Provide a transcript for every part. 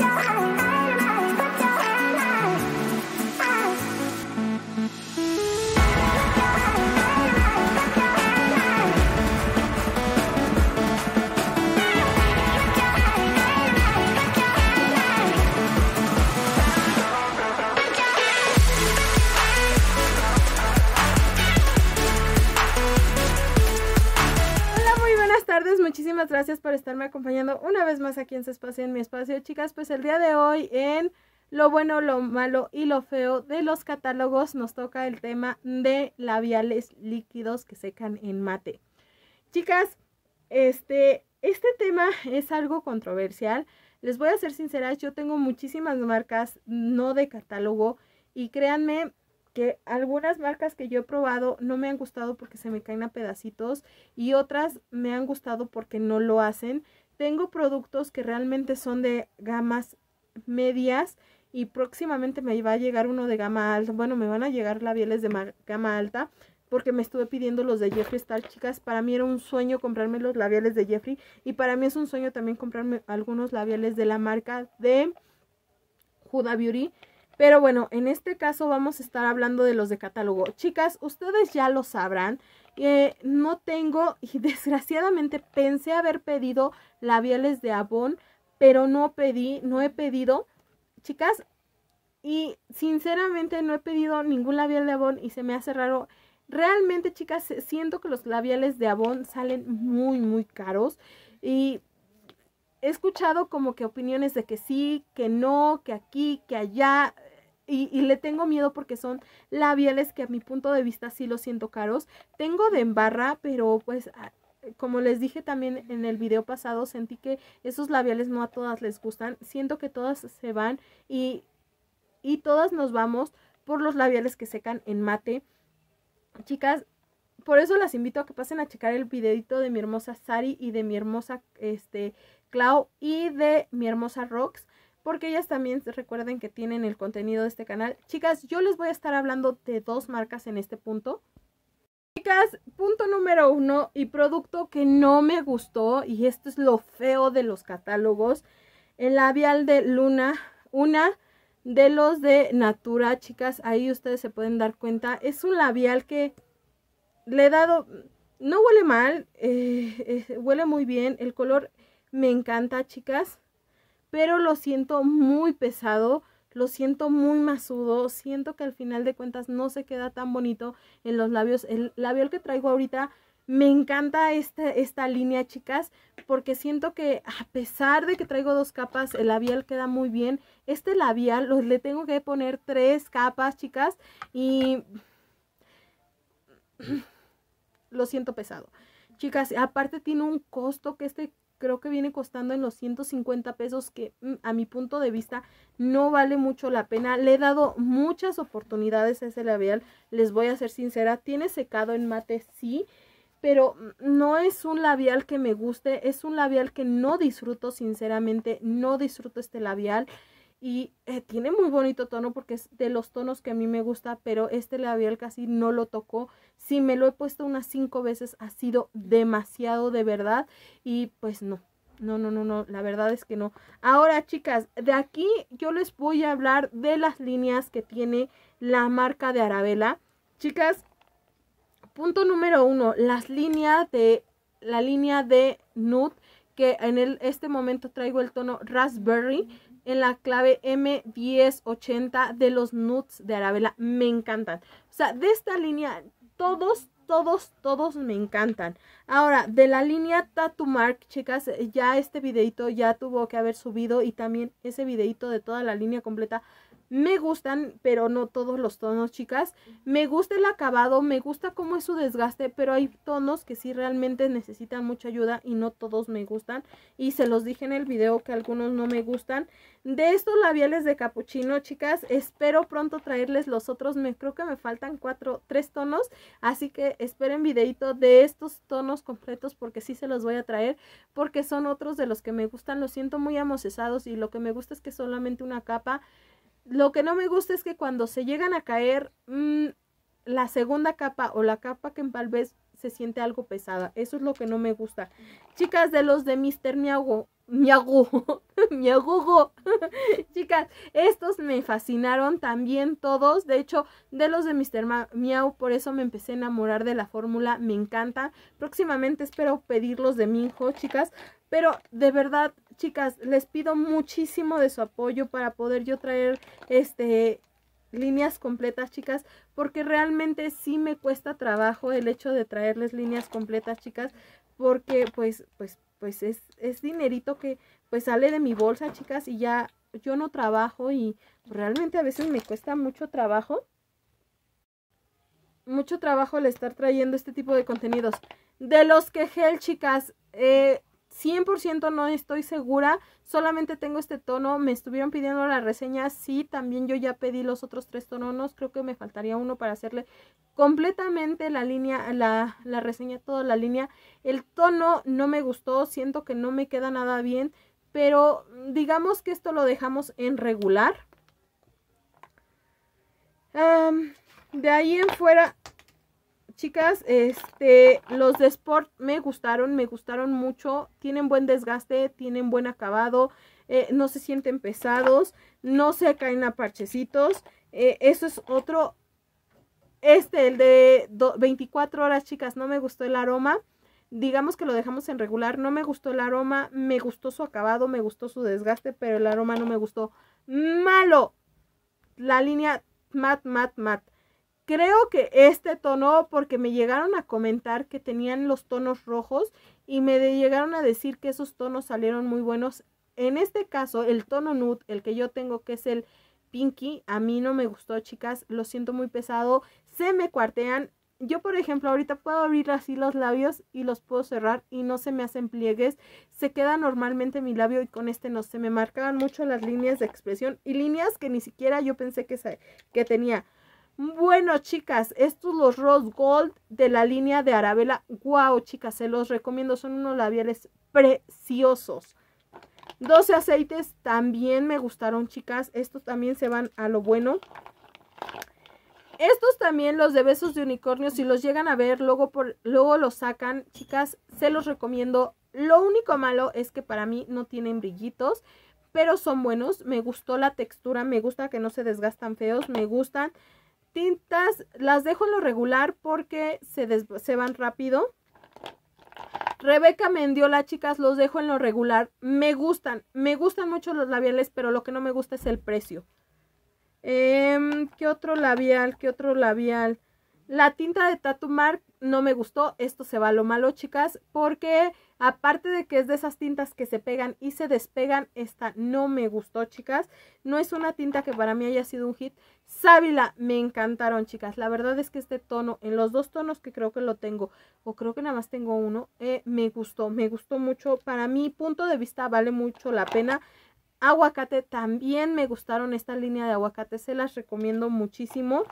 Yeah. muchísimas gracias por estarme acompañando una vez más aquí en Se Espacio, en mi espacio. Chicas, pues el día de hoy en lo bueno, lo malo y lo feo de los catálogos nos toca el tema de labiales líquidos que secan en mate. Chicas, este, este tema es algo controversial. Les voy a ser sinceras, yo tengo muchísimas marcas no de catálogo y créanme que algunas marcas que yo he probado no me han gustado porque se me caen a pedacitos y otras me han gustado porque no lo hacen. Tengo productos que realmente son de gamas medias y próximamente me va a llegar uno de gama alta. Bueno, me van a llegar labiales de gama alta porque me estuve pidiendo los de Jeffree Star, chicas. Para mí era un sueño comprarme los labiales de Jeffrey y para mí es un sueño también comprarme algunos labiales de la marca de Huda Beauty pero bueno, en este caso vamos a estar hablando de los de catálogo. Chicas, ustedes ya lo sabrán. que eh, no tengo y desgraciadamente pensé haber pedido labiales de Avon, pero no pedí, no he pedido. Chicas, y sinceramente no he pedido ningún labial de Avon y se me hace raro. Realmente, chicas, siento que los labiales de Avon salen muy, muy caros. Y he escuchado como que opiniones de que sí, que no, que aquí, que allá y, le tengo miedo porque son labiales que a mi punto de vista sí los siento caros. Tengo de embarra, pero pues ah, como les dije también en el video pasado, sentí que esos labiales no a todas les gustan. Siento que todas se van y, todas nos vamos por los labiales que secan en mate. Chicas, por eso las invito a que pasen a checar el videito de mi hermosa Sari y de mi hermosa este, Clau y de mi hermosa Rox porque ellas también recuerden que tienen el contenido de este canal. Chicas, yo les voy a estar hablando de dos marcas en este punto. Chicas, punto número uno y producto que no me gustó, y esto es lo feo de los catálogos, el labial de Luna, una de los de Natura, chicas, ahí ustedes se pueden dar cuenta, es un labial que le he dado, no huele mal, eh, eh, huele muy bien, el color me encanta, chicas, pero lo siento muy pesado, lo siento muy masudo, siento que al final de cuentas no se queda tan bonito en los labios. El labial que traigo ahorita me encanta esta, esta línea, chicas, porque siento que a pesar de que traigo dos capas, el labial queda muy bien. Este labial los, le tengo que poner tres capas, chicas, y lo siento pesado. Chicas, aparte tiene un costo que este creo que viene costando en los 150 pesos que mm, a mi punto de vista no vale mucho la pena. Le he dado muchas oportunidades a ese labial, les voy a ser sincera, tiene secado en mate, sí, pero mm, no es un labial que me guste, es un labial que no disfruto, sinceramente, no disfruto este labial. Y eh, tiene muy bonito tono porque es de los tonos que a mí me gusta, pero este labial casi no lo tocó. Si me lo he puesto unas cinco veces, ha sido demasiado de verdad. Y pues no, no, no, no, no, la verdad es que no. Ahora, chicas, de aquí yo les voy a hablar de las líneas que tiene la marca de Arabella. Chicas, punto número uno, las líneas de la línea de nude que en el, este momento traigo el tono raspberry en la clave M1080 de los Nuts de Arabella. Me encantan. O sea, de esta línea, todos, todos, todos me encantan. Ahora, de la línea Tattoo Mark, chicas, ya este videito ya tuvo que haber subido y también ese videito de toda la línea completa me gustan, pero no todos los tonos, chicas. Me gusta el acabado, me gusta cómo es su desgaste, pero hay tonos que sí realmente necesitan mucha ayuda y no todos me gustan. Y se los dije en el video que algunos no me gustan. De estos labiales de capuchino, chicas, espero pronto traerles los otros. Me, creo que me faltan cuatro, tres tonos, así que esperen videito de estos tonos completos porque sí se los voy a traer, porque son otros de los que me gustan. Los siento muy amocesados y lo que me gusta es que solamente una capa lo que no me gusta es que cuando se llegan a caer, mm, la segunda capa o la capa que tal vez se siente algo pesada. Eso es lo que no me gusta. Chicas de los de Mr. Miago, Miago, Miagogo. Chicas, estos me fascinaron también todos. De hecho, de los de Mr. Miau, por eso me empecé a enamorar de la fórmula. Me encanta. Próximamente espero pedirlos de mi hijo, chicas. Pero de verdad, chicas, les pido muchísimo de su apoyo para poder yo traer este líneas completas, chicas, porque realmente sí me cuesta trabajo el hecho de traerles líneas completas, chicas, porque pues pues pues es, es dinerito que pues sale de mi bolsa, chicas, y ya yo no trabajo y realmente a veces me cuesta mucho trabajo mucho trabajo el estar trayendo este tipo de contenidos. De los que gel, chicas, eh, 100% no estoy segura, solamente tengo este tono, me estuvieron pidiendo la reseña, sí, también yo ya pedí los otros tres tonos, creo que me faltaría uno para hacerle completamente la línea, la, la reseña, toda la línea. El tono no me gustó, siento que no me queda nada bien, pero digamos que esto lo dejamos en regular. de ahí en fuera chicas, este, los de Sport me gustaron, me gustaron mucho. Tienen buen desgaste, tienen buen acabado, eh, no se sienten pesados, no se caen a parchecitos. Eh, eso es otro. Este, el de 24 horas, chicas, no me gustó el aroma. Digamos que lo dejamos en regular, no me gustó el aroma, me gustó su acabado, me gustó su desgaste, pero el aroma no me gustó. Malo. La línea mat, mat, mat. Creo que este tono, porque me llegaron a comentar que tenían los tonos rojos y me llegaron a decir que esos tonos salieron muy buenos. En este caso, el tono nude, el que yo tengo, que es el pinky, a mí no me gustó, chicas. Lo siento muy pesado. Se me cuartean. Yo, por ejemplo, ahorita puedo abrir así los labios y los puedo cerrar y no se me hacen pliegues. Se queda normalmente mi labio y con este no se me marcaban mucho las líneas de expresión y líneas que ni siquiera yo pensé que, que tenía. Bueno, chicas, estos los Rose Gold de la línea de Arabella. Wow, chicas, se los recomiendo. Son unos labiales preciosos. 12 aceites también me gustaron, chicas. Estos también se van a lo bueno. Estos también, los de besos de unicornio, si los llegan a ver, luego, por, luego los sacan. Chicas, se los recomiendo. Lo único malo es que para mí no tienen brillitos, pero son buenos. Me gustó la textura, me gusta que no se desgastan feos, me gustan Tintas las dejo en lo regular porque se, se van rápido. Rebeca las chicas, los dejo en lo regular. Me gustan, me gustan mucho los labiales, pero lo que no me gusta es el precio. Em, ¿Qué otro labial? ¿Qué otro labial? La tinta de Tatu Mark no me gustó, esto se va a lo malo, chicas, porque aparte de que es de esas tintas que se pegan y se despegan, esta no me gustó, chicas. No es una tinta que para mí haya sido un hit. Sábila, me encantaron, chicas. La verdad es que este tono, en los dos tonos que creo que lo tengo, o creo que nada más tengo uno, eh, me gustó, me gustó mucho. Para mi punto de vista vale mucho la pena. Aguacate, también me gustaron esta línea de aguacate, se las recomiendo muchísimo.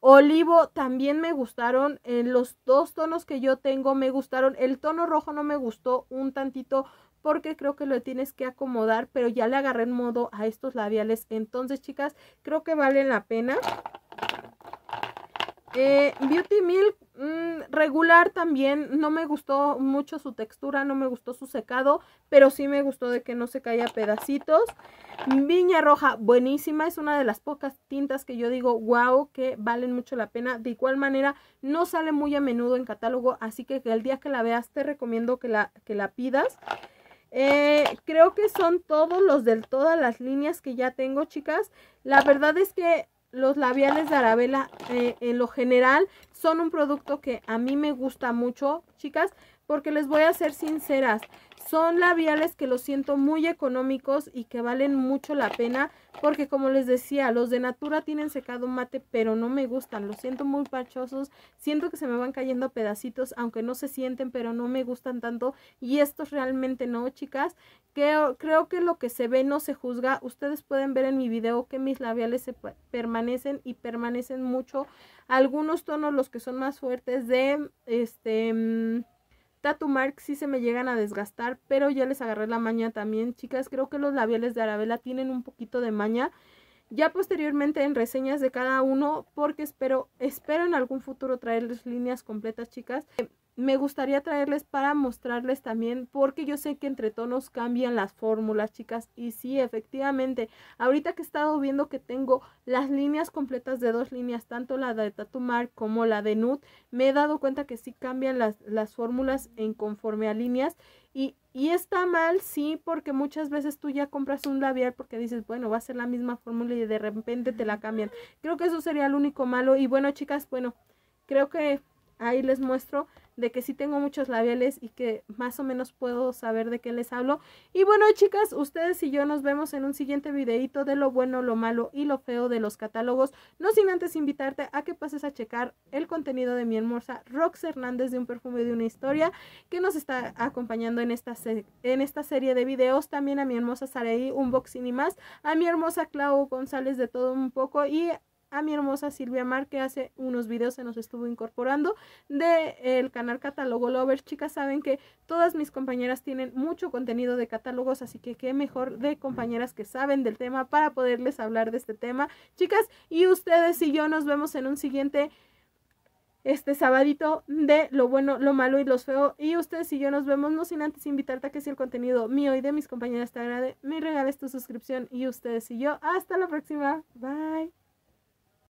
Olivo, también me gustaron. en los dos tonos que yo tengo me gustaron. El tono rojo no me gustó un tantito porque creo que lo tienes que acomodar, pero ya le agarré en modo a estos labiales. Entonces, chicas, creo que valen la pena. Eh, Beauty Milk mm, regular también, no me gustó mucho su textura, no me gustó su secado, pero sí me gustó de que no se caía pedacitos. Viña Roja, buenísima, es una de las pocas tintas que yo digo, wow, que valen mucho la pena. De igual manera, no sale muy a menudo en catálogo, así que el día que la veas te recomiendo que la, que la pidas. Eh, creo que son todos los del todas las líneas que ya tengo, chicas. La verdad es que los labiales de Arabella eh, en lo general son un producto que a mí me gusta mucho, chicas porque les voy a ser sinceras, son labiales que los siento muy económicos y que valen mucho la pena porque como les decía, los de Natura tienen secado mate, pero no me gustan, los siento muy pachosos. siento que se me van cayendo pedacitos, aunque no se sienten, pero no me gustan tanto y estos realmente no, chicas. Creo, creo que lo que se ve no se juzga, ustedes pueden ver en mi video que mis labiales se permanecen y permanecen mucho, algunos tonos los que son más fuertes de este mm, Tattoo si se me llegan a desgastar, pero ya les agarré la maña también, chicas. Creo que los labiales de Arabella tienen un poquito de maña. Ya posteriormente en reseñas de cada uno, porque espero, espero en algún futuro traerles líneas completas, chicas me gustaría traerles para mostrarles también, porque yo sé que entre tonos cambian las fórmulas, chicas. Y sí, efectivamente, ahorita que he estado viendo que tengo las líneas completas de dos líneas, tanto la de Tatumar como la de Nude, me he dado cuenta que sí cambian las, fórmulas en conforme a líneas. Y, y está mal, sí, porque muchas veces tú ya compras un labial porque dices, bueno, va a ser la misma fórmula y de repente te la cambian. Creo que eso sería el único malo. Y bueno, chicas, bueno, creo que ahí les muestro de que sí tengo muchos labiales y que más o menos puedo saber de qué les hablo. Y bueno, chicas, ustedes y yo nos vemos en un siguiente videito de lo bueno, lo malo y lo feo de los catálogos. No sin antes invitarte a que pases a checar el contenido de mi hermosa Rox Hernández de un perfume de una historia que nos está acompañando en esta, en esta serie de videos. También a mi hermosa Saraí, unboxing y más. A mi hermosa Clau González de todo un poco y a mi hermosa Silvia Mar, que hace unos videos se nos estuvo incorporando del el canal Catálogo Lover. Chicas, saben que todas mis compañeras tienen mucho contenido de catálogos, así que qué mejor de compañeras que saben del tema para poderles hablar de este tema. Chicas, y ustedes y yo nos vemos en un siguiente este sabadito de lo bueno, lo malo y lo feo. Y ustedes y yo nos vemos, no sin antes invitarte a que si el contenido mío y de mis compañeras te agrade, me regales tu suscripción y ustedes y yo. Hasta la próxima. Bye.